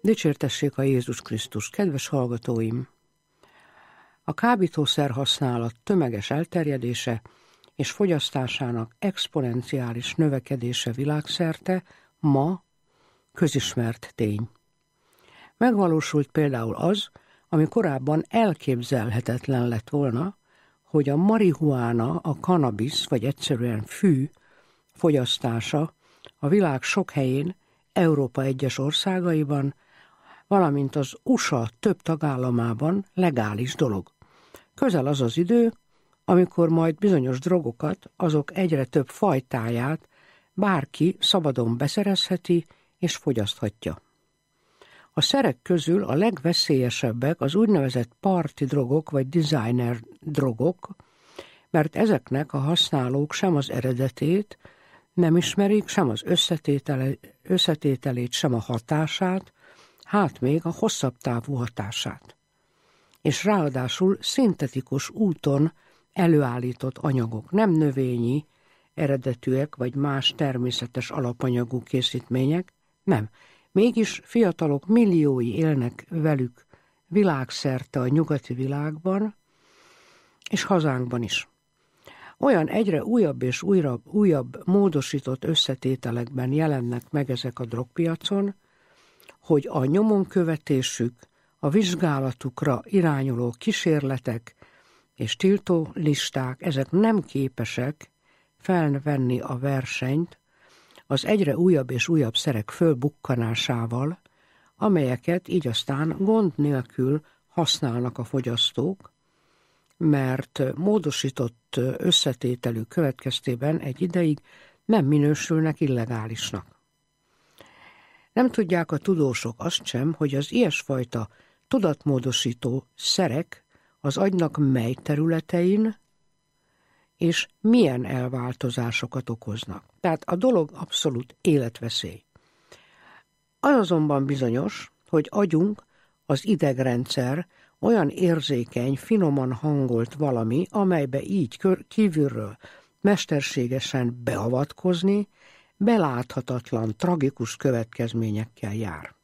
Dicsértessék a Jézus Krisztus, kedves hallgatóim! A kábítószer használat tömeges elterjedése és fogyasztásának exponenciális növekedése világszerte ma közismert tény. Megvalósult például az, ami korábban elképzelhetetlen lett volna, hogy a marihuána, a kanabisz vagy egyszerűen fű fogyasztása a világ sok helyén, Európa egyes országaiban valamint az USA több tagállamában legális dolog. Közel az az idő, amikor majd bizonyos drogokat, azok egyre több fajtáját bárki szabadon beszerezheti és fogyaszthatja. A szerek közül a legveszélyesebbek az úgynevezett parti drogok vagy designer drogok, mert ezeknek a használók sem az eredetét, nem ismerik sem az összetételét, sem a hatását, hát még a hosszabb távú hatását. És ráadásul szintetikus úton előállított anyagok, nem növényi, eredetűek vagy más természetes alapanyagú készítmények, nem. Mégis fiatalok milliói élnek velük világszerte a nyugati világban, és hazánkban is. Olyan egyre újabb és újabb, újabb módosított összetételekben jelennek meg ezek a drogpiacon, hogy a nyomon követésük, a vizsgálatukra irányuló kísérletek és tiltó listák, ezek nem képesek felvenni a versenyt az egyre újabb és újabb szerek fölbukkanásával, amelyeket így aztán gond nélkül használnak a fogyasztók, mert módosított összetételű következtében egy ideig nem minősülnek illegálisnak. Nem tudják a tudósok azt sem, hogy az ilyesfajta tudatmódosító szerek az agynak mely területein és milyen elváltozásokat okoznak. Tehát a dolog abszolút életveszély. Az azonban bizonyos, hogy agyunk, az idegrendszer olyan érzékeny, finoman hangolt valami, amelybe így kívülről mesterségesen beavatkozni beláthatatlan, tragikus következményekkel jár.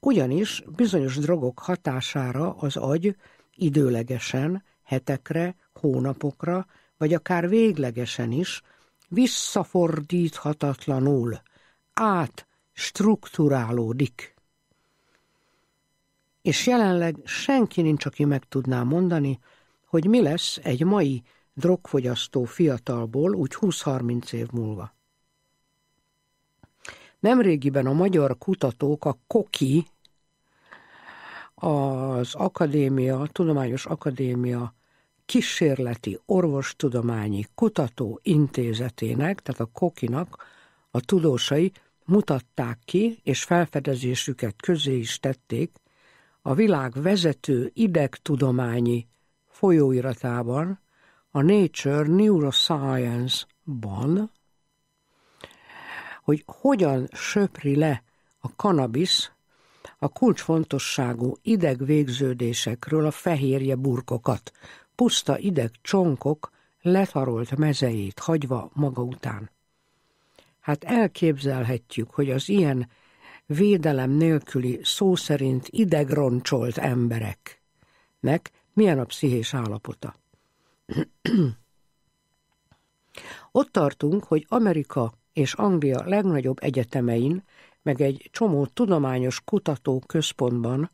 Ugyanis bizonyos drogok hatására az agy időlegesen, hetekre, hónapokra, vagy akár véglegesen is visszafordíthatatlanul átstruktúrálódik. És jelenleg senki nincs, aki meg tudná mondani, hogy mi lesz egy mai drogfogyasztó fiatalból úgy 20-30 év múlva. Nemrégiben a magyar kutatók a KOKI, az akadémia, Tudományos Akadémia kísérleti orvostudományi kutatóintézetének, tehát a KOKI-nak a tudósai mutatták ki, és felfedezésüket közé is tették, a világ vezető idegtudományi folyóiratában, a Nature Neuroscience-ban hogy hogyan söpri le a kanabisz a kulcsfontosságú idegvégződésekről a fehérje burkokat, puszta ideg csonkok letarolt mezeit hagyva maga után. Hát elképzelhetjük, hogy az ilyen védelem nélküli szó szerint idegroncsolt embereknek milyen a pszichés állapota. Ott tartunk, hogy Amerika és Anglia legnagyobb egyetemein, meg egy csomó tudományos kutatóközpontban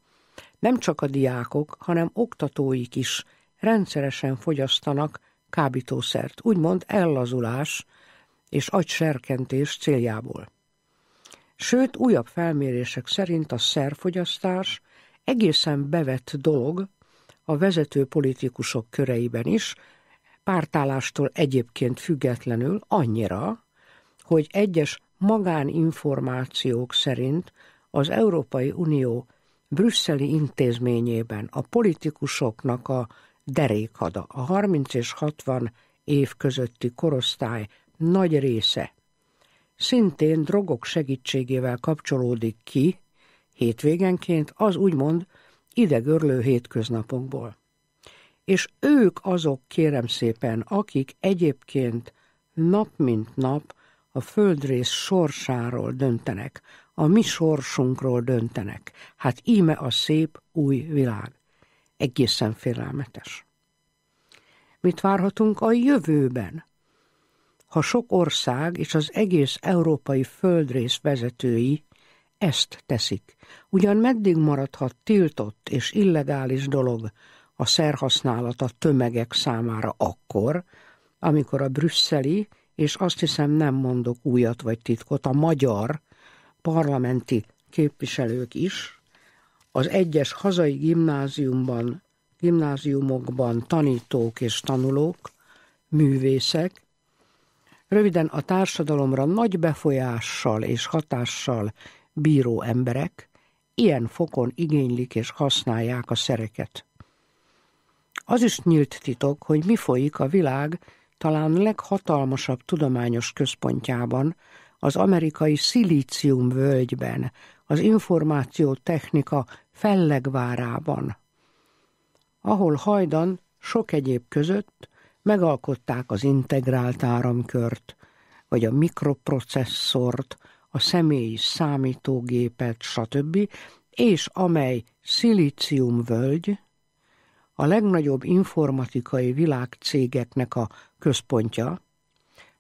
nem csak a diákok, hanem oktatóik is rendszeresen fogyasztanak kábítószert, úgymond ellazulás és agyserkentés céljából. Sőt, újabb felmérések szerint a szerfogyasztás egészen bevett dolog a vezető politikusok köreiben is, pártállástól egyébként függetlenül annyira, hogy egyes magáninformációk szerint az Európai Unió brüsszeli intézményében a politikusoknak a derékhada, a 30 és 60 év közötti korosztály nagy része szintén drogok segítségével kapcsolódik ki hétvégenként az úgymond idegörlő hétköznapokból. És ők azok, kérem szépen, akik egyébként nap mint nap a földrész sorsáról döntenek, a mi sorsunkról döntenek. Hát íme a szép új világ. Egészen félelmetes. Mit várhatunk a jövőben? Ha sok ország és az egész európai földrész vezetői ezt teszik, ugyan meddig maradhat tiltott és illegális dolog a szerhasználata tömegek számára akkor, amikor a brüsszeli és azt hiszem nem mondok újat vagy titkot, a magyar parlamenti képviselők is az egyes hazai gimnáziumban, gimnáziumokban tanítók és tanulók, művészek, röviden a társadalomra nagy befolyással és hatással bíró emberek ilyen fokon igénylik és használják a szereket. Az is nyílt titok, hogy mi folyik a világ talán leghatalmasabb tudományos központjában, az amerikai szilícium völgyben, az információtechnika fellegvárában, ahol hajdan sok egyéb között megalkották az integrált áramkört, vagy a mikroprocesszort, a személyi számítógépet, stb., és amely szilíciumvölgy a legnagyobb informatikai világcégeknek a központja.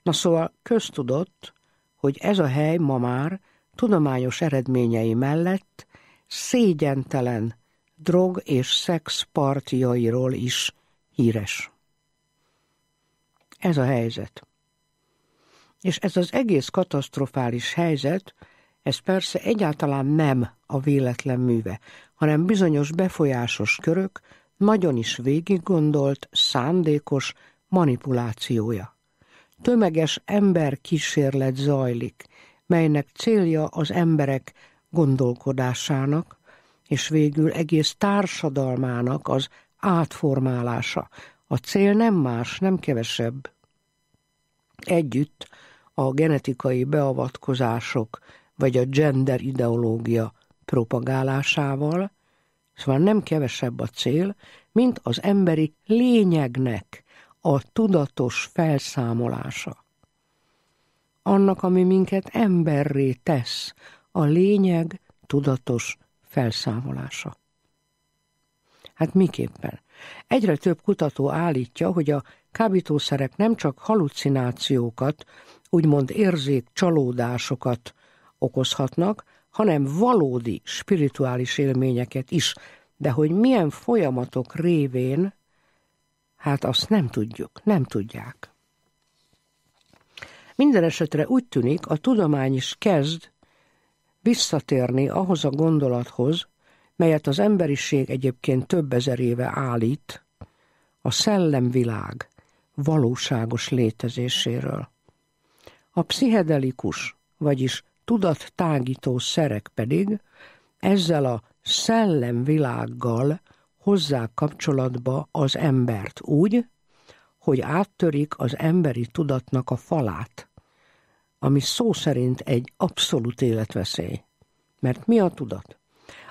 Na szóval köztudott, hogy ez a hely ma már tudományos eredményei mellett szégyentelen drog és szexpartiairól is híres. Ez a helyzet. És ez az egész katasztrofális helyzet, ez persze egyáltalán nem a véletlen műve, hanem bizonyos befolyásos körök, nagyon is végiggondolt, szándékos manipulációja. Tömeges emberkísérlet zajlik, melynek célja az emberek gondolkodásának, és végül egész társadalmának az átformálása. A cél nem más, nem kevesebb. Együtt a genetikai beavatkozások vagy a gender ideológia propagálásával, Szóval nem kevesebb a cél, mint az emberi lényegnek a tudatos felszámolása. Annak, ami minket emberré tesz, a lényeg tudatos felszámolása. Hát miképpen? Egyre több kutató állítja, hogy a kábítószerek nem csak halucinációkat, úgymond érzék csalódásokat okozhatnak, hanem valódi spirituális élményeket is. De hogy milyen folyamatok révén, hát azt nem tudjuk, nem tudják. Minden esetre úgy tűnik, a tudomány is kezd visszatérni ahhoz a gondolathoz, melyet az emberiség egyébként több ezer éve állít, a szellemvilág valóságos létezéséről. A pszichedelikus, vagyis tudattágító szerek pedig ezzel a szellemvilággal hozzá kapcsolatba az embert úgy, hogy áttörik az emberi tudatnak a falát, ami szó szerint egy abszolút életveszély. Mert mi a tudat?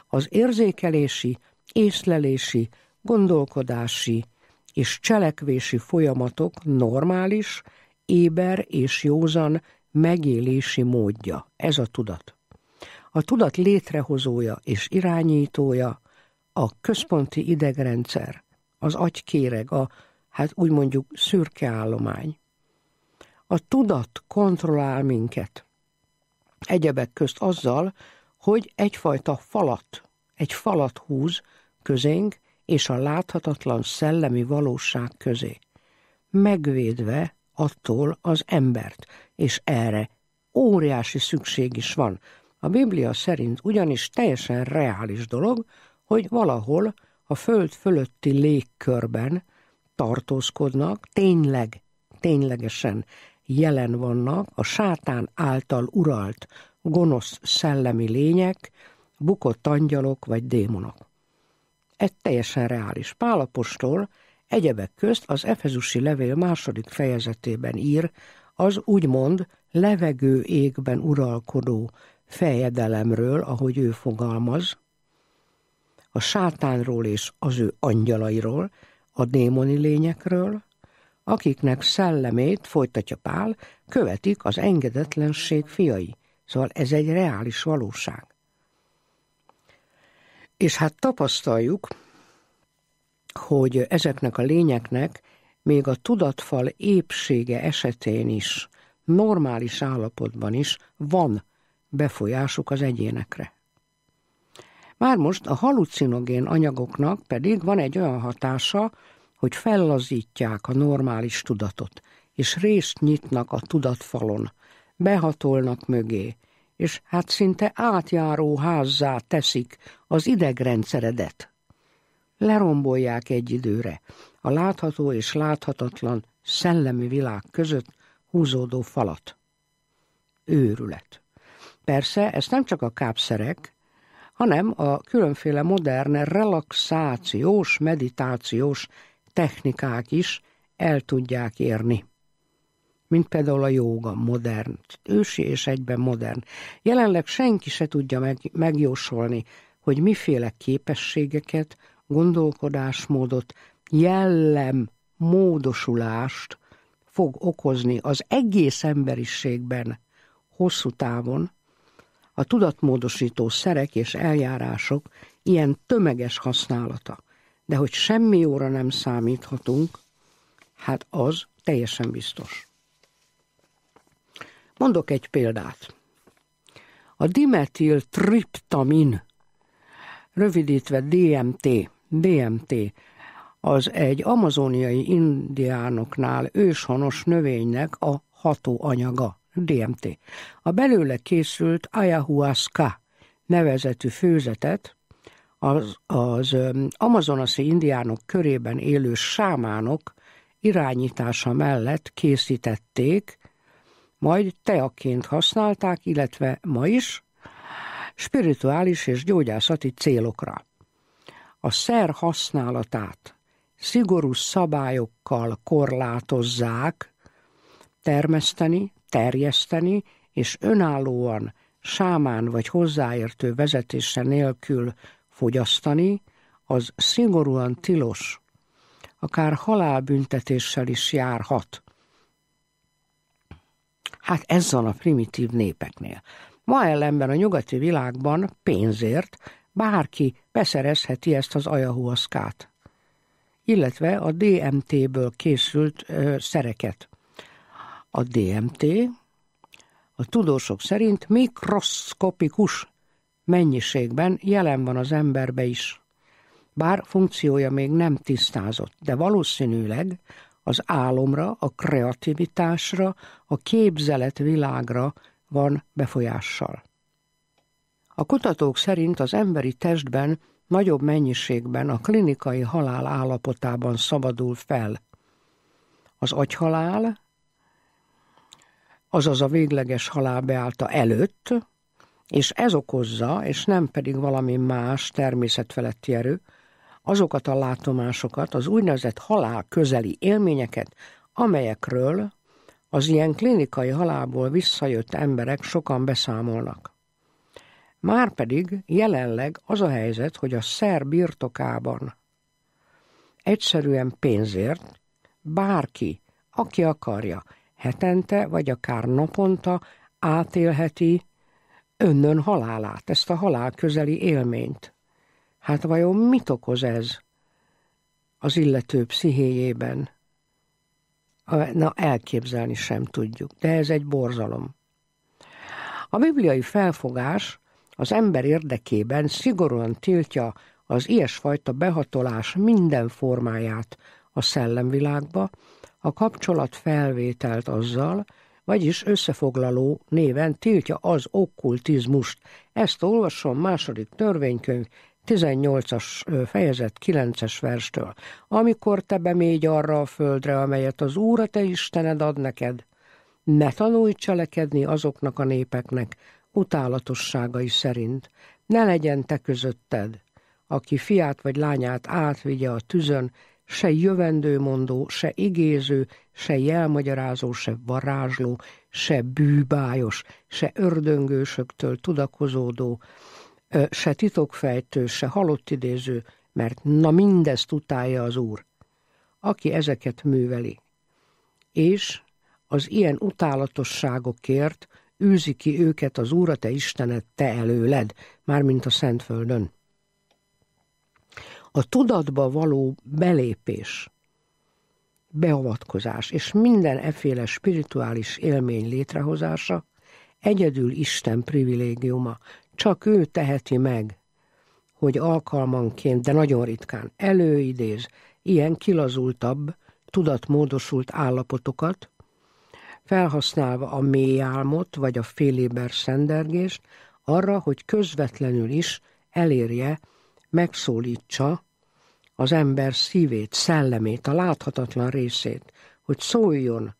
Az érzékelési, észlelési, gondolkodási és cselekvési folyamatok normális, éber és józan megélési módja. Ez a tudat. A tudat létrehozója és irányítója a központi idegrendszer, az agykéreg, a, hát úgy mondjuk szürke állomány. A tudat kontrollál minket. Egyebek közt azzal, hogy egyfajta falat, egy falat húz közénk és a láthatatlan szellemi valóság közé, megvédve attól az embert, és erre óriási szükség is van. A Biblia szerint ugyanis teljesen reális dolog, hogy valahol a föld fölötti légkörben tartózkodnak, tényleg, ténylegesen jelen vannak a sátán által uralt gonosz szellemi lények, bukott angyalok vagy démonok. Ez teljesen reális. Pálapostól Egyebek közt az Efezusi levél második fejezetében ír az úgymond levegő égben uralkodó fejedelemről, ahogy ő fogalmaz, a sátánról és az ő angyalairól, a démoni lényekről, akiknek szellemét, folytatja Pál, követik az engedetlenség fiai. Szóval ez egy reális valóság. És hát tapasztaljuk, hogy ezeknek a lényeknek még a tudatfal épsége esetén is, normális állapotban is van befolyásuk az egyénekre. Már most a halucinogén anyagoknak pedig van egy olyan hatása, hogy fellazítják a normális tudatot, és részt nyitnak a tudatfalon, behatolnak mögé, és hát szinte átjáró házzá teszik az idegrendszeredet lerombolják egy időre a látható és láthatatlan szellemi világ között húzódó falat. Őrület. Persze, ez nem csak a kápszerek, hanem a különféle modern relaxációs, meditációs technikák is el tudják érni. Mint például a jóga modern, ősi és egyben modern. Jelenleg senki se tudja meg, megjósolni, hogy miféle képességeket, gondolkodásmódot, jellem módosulást fog okozni az egész emberiségben hosszú távon, a tudatmódosító szerek és eljárások ilyen tömeges használata. De hogy semmi óra nem számíthatunk, hát az teljesen biztos. Mondok egy példát. A dimetil triptamin, rövidítve DMT, DMT, az egy amazoniai indiánoknál őshonos növénynek a hatóanyaga, DMT. A belőle készült ayahuasca nevezetű főzetet az, az Amazonasi indiánok körében élő sámánok irányítása mellett készítették, majd teaként használták, illetve ma is spirituális és gyógyászati célokra a szer használatát szigorú szabályokkal korlátozzák, termeszteni, terjeszteni és önállóan sámán vagy hozzáértő vezetése nélkül fogyasztani, az szigorúan tilos, akár halálbüntetéssel is járhat. Hát ez van a primitív népeknél. Ma ellenben a nyugati világban pénzért bárki beszerezheti ezt az ajahuaszkát, illetve a DMT-ből készült ö, szereket. A DMT a tudósok szerint mikroszkopikus mennyiségben jelen van az emberbe is. Bár funkciója még nem tisztázott, de valószínűleg az álomra, a kreativitásra, a képzeletvilágra van befolyással. A kutatók szerint az emberi testben nagyobb mennyiségben a klinikai halál állapotában szabadul fel. Az agyhalál, azaz a végleges halál beállta előtt, és ez okozza, és nem pedig valami más természetfeletti erő, azokat a látomásokat, az úgynevezett halál közeli élményeket, amelyekről az ilyen klinikai halálból visszajött emberek sokan beszámolnak. Márpedig jelenleg az a helyzet, hogy a szer birtokában egyszerűen pénzért bárki, aki akarja, hetente vagy akár naponta átélheti önnön halálát, ezt a halál közeli élményt. Hát vajon mit okoz ez az illető pszichéjében? Na, elképzelni sem tudjuk, de ez egy borzalom. A bibliai felfogás az ember érdekében szigorúan tiltja az ilyesfajta behatolás minden formáját a szellemvilágba, a kapcsolat felvételt azzal, vagyis összefoglaló néven tiltja az okkultizmust. Ezt olvasom második törvénykönyv 18-as fejezet 9-es verstől. Amikor te bemégy arra a földre, amelyet az Úr a te Istened ad neked, ne tanulj cselekedni azoknak a népeknek, utálatosságai szerint, ne legyen te közötted, aki fiát vagy lányát átvigye a tüzön, se jövendőmondó, se igéző, se jelmagyarázó, se varázsló, se bűbájos, se ördöngősöktől tudakozódó, se titokfejtő, se halott idéző, mert na mindezt utálja az Úr, aki ezeket műveli. És az ilyen utálatosságokért űzi ki őket az Úr, a te Istened, te előled, mármint a Szentföldön. A tudatba való belépés, beavatkozás és minden eféle spirituális élmény létrehozása egyedül Isten privilégiuma. Csak ő teheti meg, hogy alkalmanként, de nagyon ritkán előidéz ilyen kilazultabb, tudatmódosult állapotokat, felhasználva a mély álmot vagy a féléber szendergést arra, hogy közvetlenül is elérje, megszólítsa az ember szívét, szellemét, a láthatatlan részét, hogy szóljon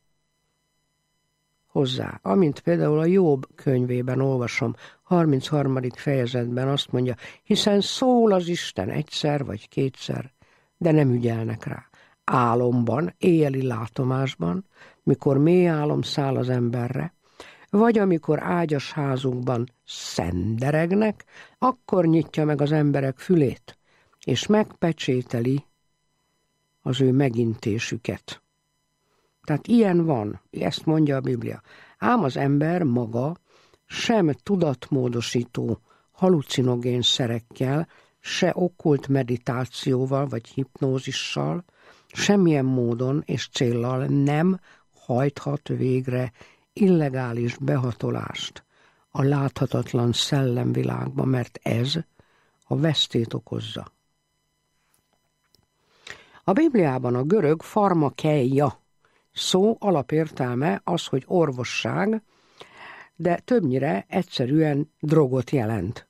hozzá. Amint például a Jobb könyvében olvasom, 33. fejezetben azt mondja, hiszen szól az Isten egyszer vagy kétszer, de nem ügyelnek rá álomban, éjjeli látomásban, mikor mély álom száll az emberre, vagy amikor ágyas házunkban szenderegnek, akkor nyitja meg az emberek fülét, és megpecsételi az ő megintésüket. Tehát ilyen van, ezt mondja a Biblia. Ám az ember maga sem tudatmódosító halucinogén szerekkel, se okkult meditációval vagy hipnózissal, semmilyen módon és céllal nem hajthat végre illegális behatolást a láthatatlan szellemvilágba, mert ez a vesztét okozza. A Bibliában a görög farmakeia szó alapértelme az, hogy orvosság, de többnyire egyszerűen drogot jelent.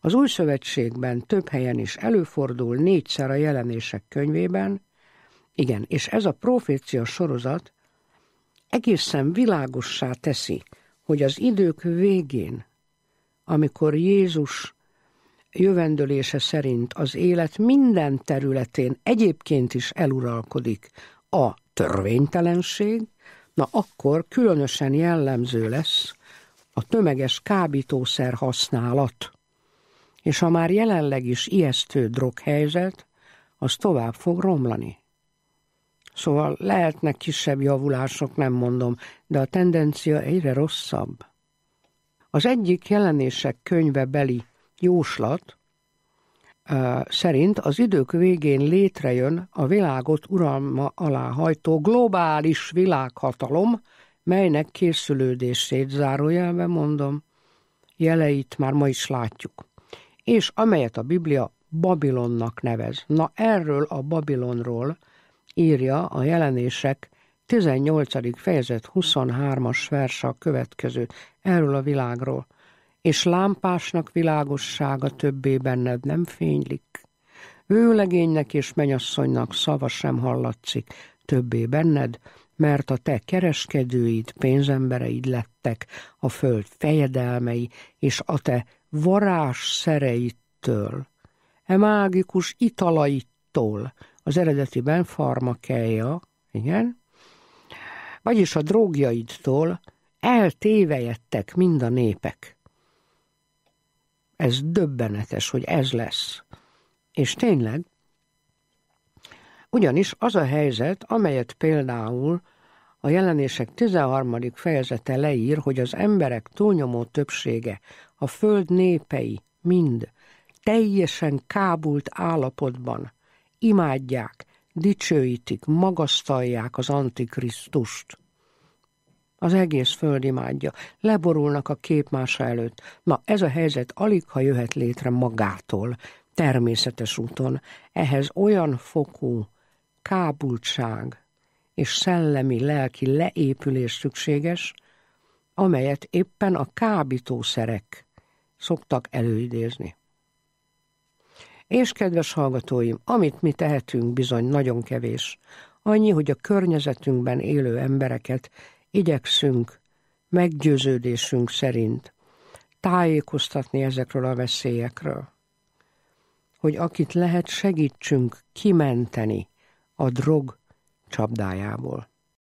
Az új szövetségben több helyen is előfordul négyszer a jelenések könyvében, igen, és ez a profécia sorozat egészen világossá teszi, hogy az idők végén, amikor Jézus jövendőlése szerint az élet minden területén egyébként is eluralkodik a törvénytelenség, na akkor különösen jellemző lesz a tömeges kábítószer használat. És ha már jelenleg is ijesztő droghelyzet, az tovább fog romlani. Szóval lehetnek kisebb javulások, nem mondom, de a tendencia egyre rosszabb. Az egyik jelenések könyvebeli jóslat uh, szerint az idők végén létrejön a világot uralma alá hajtó globális világhatalom, melynek készülődését zárójelben mondom, jeleit már ma is látjuk, és amelyet a Biblia Babilonnak nevez. Na erről a Babilonról írja a jelenések 18. fejezet 23-as versa a következőt, erről a világról. És lámpásnak világossága többé benned nem fénylik. Vőlegénynek és menyasszonynak szava sem hallatszik többé benned, mert a te kereskedőid, pénzembereid lettek a föld fejedelmei, és a te varázsszereittől, e mágikus italaittól, az eredetiben farmakeja, igen, vagyis a drógjaidtól eltévejettek mind a népek. Ez döbbenetes, hogy ez lesz. És tényleg, ugyanis az a helyzet, amelyet például a jelenések 13. fejezete leír, hogy az emberek túlnyomó többsége, a föld népei mind teljesen kábult állapotban imádják, dicsőítik, magasztalják az Antikrisztust. Az egész föld imádja, leborulnak a képmása előtt. Na, ez a helyzet alig, ha jöhet létre magától, természetes úton. Ehhez olyan fokú kábultság és szellemi, lelki leépülés szükséges, amelyet éppen a kábítószerek szoktak előidézni. És kedves hallgatóim, amit mi tehetünk bizony nagyon kevés. Annyi, hogy a környezetünkben élő embereket igyekszünk meggyőződésünk szerint tájékoztatni ezekről a veszélyekről. Hogy akit lehet, segítsünk kimenteni a drog csapdájából.